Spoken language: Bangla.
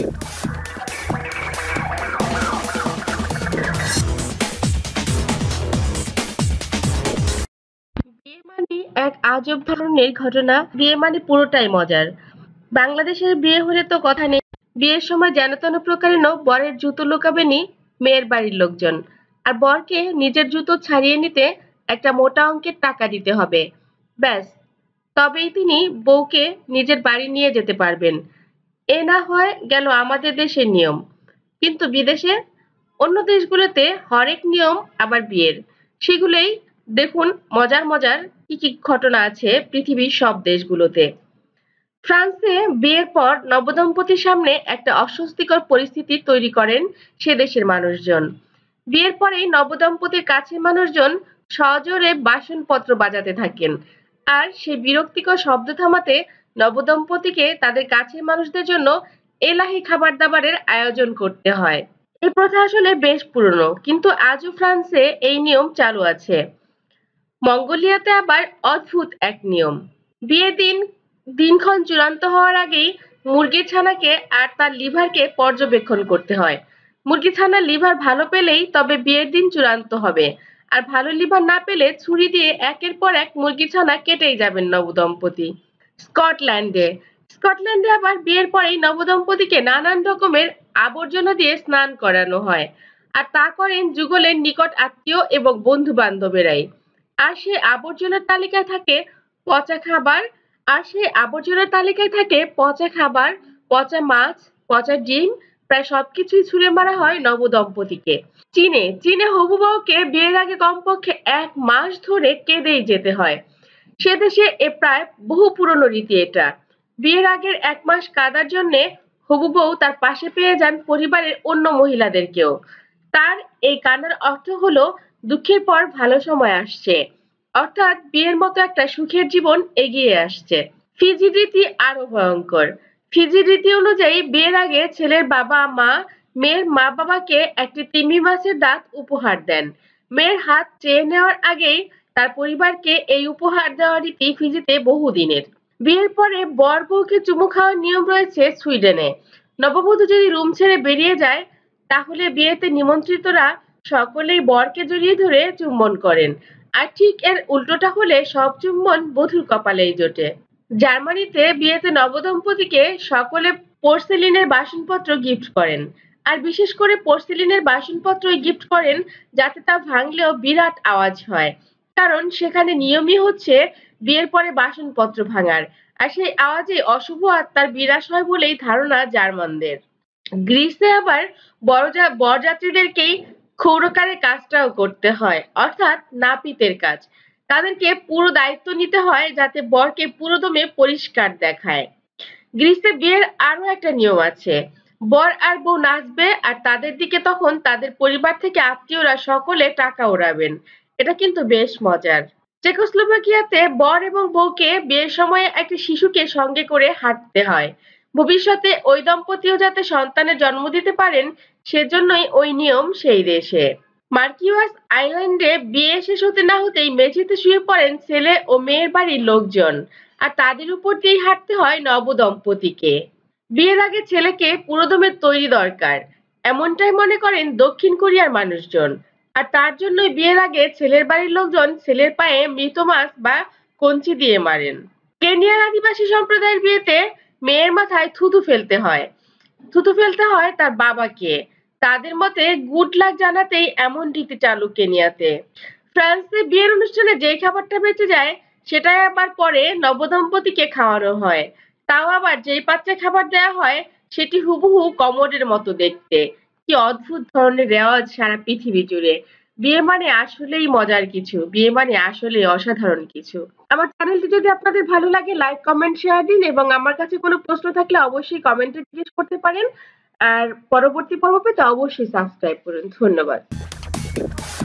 বিয়ে মানে এক আজব ধরনের ঘটনা বিয়ে মানে পুরোটাই মজার বাংলাদেশের বিয়ে হলে তো কথা নেই বিয়ের সময় যেন তেন প্রকারেণও বরের জুতো লুকাবেনি মেয়ের বাড়ির লোকজন আর বরকে নিজের জুতো ছাড়িয়ে নিতে একটা মোটা অঙ্কের টাকা দিতে হবে ব্যাস তবেই তিনি বউকে নিজের বাড়ি নিয়ে যেতে পারবেন এ না হয় গেল আমাদের দেশের নিয়ম কিন্তু বিদেশে অন্য দেশগুলোতে হরেক নিয়ম আবার বিয়ের সেগুলোই দেখুন মজার মজার কি কি ঘটনা আছে পৃথিবীর সব দেশগুলোতে ফ্রান্সে বিয়ের পর নবদম্পতির সামনে একটা অস্বস্তিকর পরিস্থিতি তৈরি করেন সে দেশের মানুষজন বিয়ের পরেই নবদম্পতির কাছের মানুষজন সজোরে বাসনপত্র বাজাতে থাকেন আর সেই বিরক্তিকর শব্দ থামাতে নবদম্পতিকে তাদের কাছের মানুষদের জন্য এলাহি খাবার দাবারের আয়োজন করতে হয় এই প্রথা আসলে বেশ পুরনো কিন্তু আজও ফ্রান্সে এই নিয়ম চালু আছে মঙ্গোলিয়াতে আবার অদ্ভুত এক নিয়ম বিয়ে দিন দিনক্ষণ চূড়ান্ত হওয়ার আগেই মুরগির ছানাকে আর তার লিভারকে পর্যবেক্ষণ করতে হয় মুরগি ছানার লিভার ভালো পেলেই তবে বিয়ের দিন চূড়ান্ত হবে আর ভালো লিভার না পেলে ছুরি দিয়ে একের পর এক মুরগি ছানা কেটেই যাবেন নবদম্পতি স্কটল্যান্ডে স্কটল্যান্ডে আবার বিয়ের পরেই নবদম্পতিকে নানান রকমের আবর্জনা দিয়ে স্নান করানো হয় আর তা করেন যুগলের নিকট আত্মীয় এবং বন্ধু বান্ধবেরাই আর সেই আবর্জনার তালিকায় থাকে পচা খাবার আর সেই আবর্জনার তালিকায় থাকে পচা খাবার পচা মাছ পচা ডিম প্রায় সবকিছুই ছুঁড়ে মারা হয় নবদম্পতিকে চীনে চীনে হবু বউকে বিয়ের আগে কমপক্ষে এক মাস ধরে কেঁদেই যেতে হয় সে দেশে এ প্রায় বহু পুরনো রীতি এটা বিয়ের আগের এক মাস কাদার জন্য হবু বউ তার পাশে পেয়ে যান পরিবারের অন্য মহিলাদেরকেও তার এই কান্নার অর্থ হলো দুঃখের পর ভালো সময় আসছে অর্থাৎ বিয়ের মতো একটা সুখের জীবন এগিয়ে আসছে ফিজি রীতি আরো ভয়ঙ্কর ফিজি রীতি অনুযায়ী বিয়ের আগে ছেলের বাবা মা মেয়ের মা বাবাকে একটি তিমি মাছের দাঁত উপহার দেন মেয়ের হাত চেয়ে নেওয়ার আগেই তার পরিবারকে এই উপহার দেওয়া রীতি ফিজিতে বহুদিনের বিয়ের পরে বর বউকে চুমু খাওয়ার নিয়ম রয়েছে সুইডেনে নববধূ যদি রুম ছেড়ে বেরিয়ে যায় তাহলে বিয়েতে নিমন্ত্রিতরা সকলেই বরকে জড়িয়ে ধরে চুম্বন করেন আর ঠিক এর উল্টোটা হলে সব চুম্বন বধুর কপালেই জোটে জার্মানিতে বিয়েতে নবদম্পতিকে সকলে পোর্সেলিনের বাসনপত্র গিফট করেন আর বিশেষ করে পোর্সেলিনের বাসনপত্রই গিফট করেন যাতে তা ভাঙলেও বিরাট আওয়াজ হয় কারণ সেখানে নিয়মই হচ্ছে বিয়ের পরে বাসনপত্র ভাঙার আর সেই আওয়াজে অশুভ আত্মার বিরাস হয় বলেই ধারণা জার্মানদের গ্রিসে আবার বরযাত্রীদেরকেই ক্ষৌরকারের কাজটাও করতে হয় অর্থাৎ নাপিতের কাজ তাদেরকে পুরো দায়িত্ব নিতে হয় যাতে বরকে পুরোদমে পরিষ্কার দেখায় গ্রিসে বিয়ের আরো একটা নিয়ম আছে বর আর বউ নাচবে আর তাদের দিকে তখন তাদের পরিবার থেকে আত্মীয়রা সকলে টাকা ওড়াবেন এটা কিন্তু বেশ মজার চেকোস্লোভাকিয়াতে বর এবং বউকে বিয়ের সময়ে একটি শিশুকে সঙ্গে করে হাঁটতে হয় ভবিষ্যতে ওই দম্পতিও যাতে সন্তানের জন্ম দিতে পারেন সেজন্যই ওই নিয়ম সেই দেশে মার্কিউয়াস আইল্যান্ডে বিয়ে শেষ হতে না হতেই মেঝেতে শুয়ে পড়েন ছেলে ও মেয়ের বাড়ির লোকজন আর তাদের উপর দিয়েই হাঁটতে হয় নবদম্পতিকে বিয়ের আগে ছেলেকে পুরোদমে তৈরি দরকার এমনটাই মনে করেন দক্ষিণ কোরিয়ার মানুষজন আর তার জন্যই বিয়ের আগে ছেলের বাড়ির লোকজন ছেলের পায়ে মৃত মাছ বা কঞ্চি দিয়ে মারেন কেনিয়ার আদিবাসী সম্প্রদায়ের বিয়েতে মেয়ের মাথায় থুতু ফেলতে হয় থুতু ফেলতে হয় তার বাবাকে তাদের মতে গুড লাক জানাতেই এমন রীতি চালু কেনিয়াতে ফ্রান্সে বিয়ের অনুষ্ঠানে যে খাবারটা বেঁচে যায় সেটাই আবার পরে নবদম্পতিকে খাওয়ানো হয় তাও আবার যেই পাত্রে খাবার দেওয়া হয় সেটি হুবহু কমোডের মতো দেখতে কি অদ্ভুত ধরনের রেওয়াজ সারা পৃথিবী জুড়ে বিয়ে মানে আসলেই মজার কিছু বিয়ে মানে আসলেই অসাধারণ কিছু আমার চ্যানেলটি যদি আপনাদের ভালো লাগে লাইক কমেন্ট শেয়ার দিন এবং আমার কাছে কোনো প্রশ্ন থাকলে অবশ্যই কমেন্টে জিজ্ঞেস করতে পারেন আর পরবর্তী পর্ব পেতে অবশ্যই সাবস্ক্রাইব করুন ধন্যবাদ